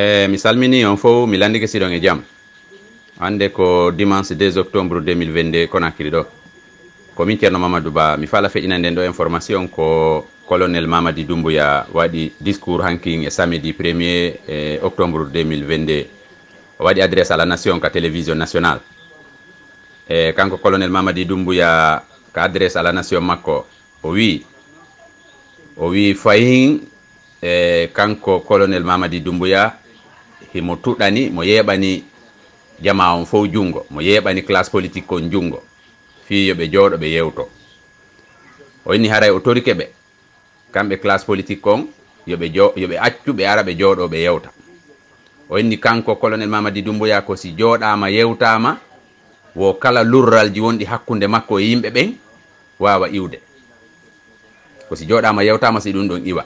eh, mi salmini on fof mi landike siɗon e jam hannde ko dimanche 2 octobre 2022 conakiri ɗo komin ceerno mamadou ba mi fala feƴinanden ɗo information ko colonel mamadi dumbuya waɗi discours hankin e samedi 1er e octobre 2022 o waɗi adresse à la nation ka télévision nationale e kanko colonel mamadi dumbuya ka adresse à la nation makko o wi o wi fayin e eh, kanko colonel mamadi dumbuya himo tuɗani mo yeɓani jama on fo junngo mo yeɓani classe politique on junngo fii yo ɓe jooɗo ɓe yewto o inni haray o torike ɓe kamɓe classe politique on yoɓe yoɓe accu ɓe ara ɓe jooɗo ɓe yewta o inni kanko colonel mamadi dumboya ko si jooɗama yewtama wo kala lurralji wonɗi hakkunde makko e yimɓe ɓen wawa iwde ko si jooɗama yewtama si ɗum ɗon iwa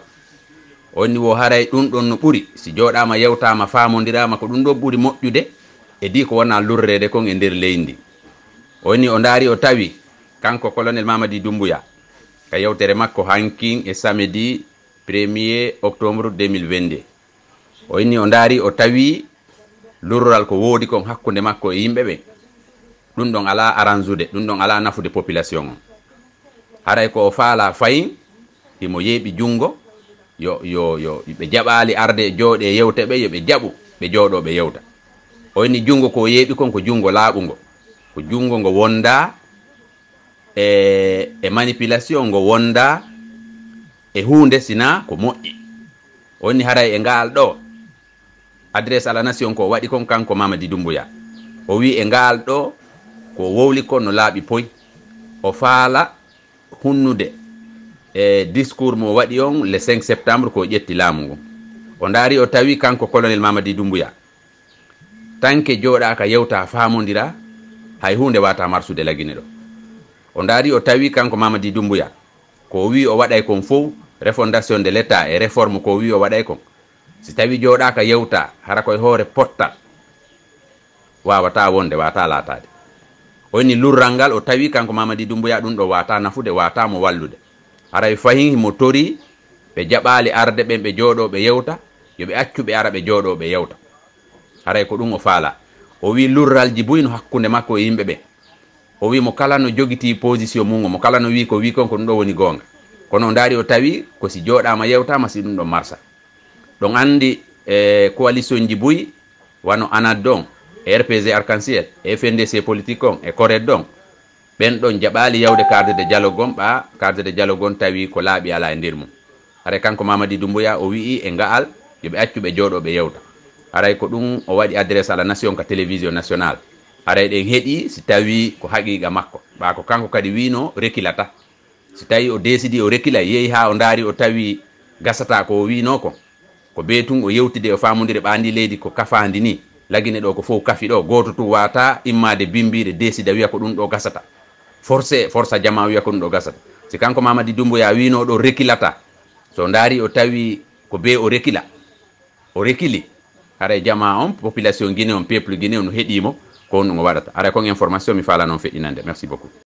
on ni wo haray ɗum ɗon no ɓuri si joɗama yewtama famodirama ko ɗum ɗo ɓuri moƴƴude e di ko wona lurrede kon e nder leydi on ni o daari o tawi kanko colonel mamadi dumbuya ka yewtere makko hankin e samedi 1er octobre 2022 o inni o daari o tawi lurral ko woodi kon hakkunde makko e yimɓe ɓe ɗum ɗon ala arangeude ɗum ɗon ala nafude population on haray ko o faala fayin himo yeeɓi junngo yo yo yo ɓe jaɓali arde e jooɗe yewta ɓe ɓe jaɓu ɓe jooɗo ɓe yewta ni jungo ko yeeɓi kon ko jungo laaɓugo ko jungo ngo wonda e e manipulation ngo wonda e hunde sina ko moƴƴi onni haray e ngaal ɗo adresse à nation ko waɗi kon kanko mamadi dumboya o wi e ngaal ɗo ko wowli kon no laaɓi poy o faala hunnude e discours mo waɗi on le 5 septembre ko ƴetti laamu ngu o ndaari o tawi kanko colonel mamadi dumbuya tanke jooɗaka yewta faamodira hay hunde wata marsude lagine ɗo o ndaari o tawi kanko mamadi dumbuya ko wi o waɗay kon fof refondation de l' état e réforme ko wi o waɗay kon si tawi jooɗaka yewta hara koye hoore potta wawata wonde wata laatade oyni lurral ngal o tawi kanko mamadi dumbuya ɗum ɗo wata nafude wata mo wallude haray fahin himo tori ɓe jaɓali arde ɓen ɓe jooɗo ɓe yewta yoɓe accuɓe ara ɓe jooɗo ɓe yewta aray ko ɗum o faala o wi lurralji no hakkunde makko e yimɓe ɓe o wi mo kala no jogiti position mungo mo kala no wi ko wi kon ko ɗum ɗo woni goonga kono o ndaari o tawi ko si jooɗama yewtama si ɗum ɗon marsa ɗon anndi e coalition ji buyi wano anad ɗon e rpg arcanciel e fndc politique on e coret ɗon ɓen ɗon jaɓali yawde kardede dialogon ɓa de dialogon tawi ko laaɓi ala e nder mum kanko mamadi dumboya o wi'i e nga'al yoɓe accuɓe ɓe yewta aray ko ɗum o waɗi adresse à la nation ka télévision national aray ɗen heeɗi si tawi ko haqiqa makko ɓa ko kanko kadi wino rekilata si tawi o décidi o rekila yeehi ha o daari o tawi gasata ko o wino ko ko be tun o yewtide o famodiri ɓandi leydi ko kafandi ni lagine ɗo ko fof kafi ɗo goto tu wata immade bimbire décida wiya ko ɗum ɗo gasata forcé force jama wiya ɗum ɗo gasata si kanko mamadi dumboya wino ɗo rekilata so daari o tawi ko be o rekila o rekili ara jama on population guinée on peuple guinée on heeɗimo ko on ɗum o waɗata ara kon information mi fala fe feƴƴinande merci beaucoup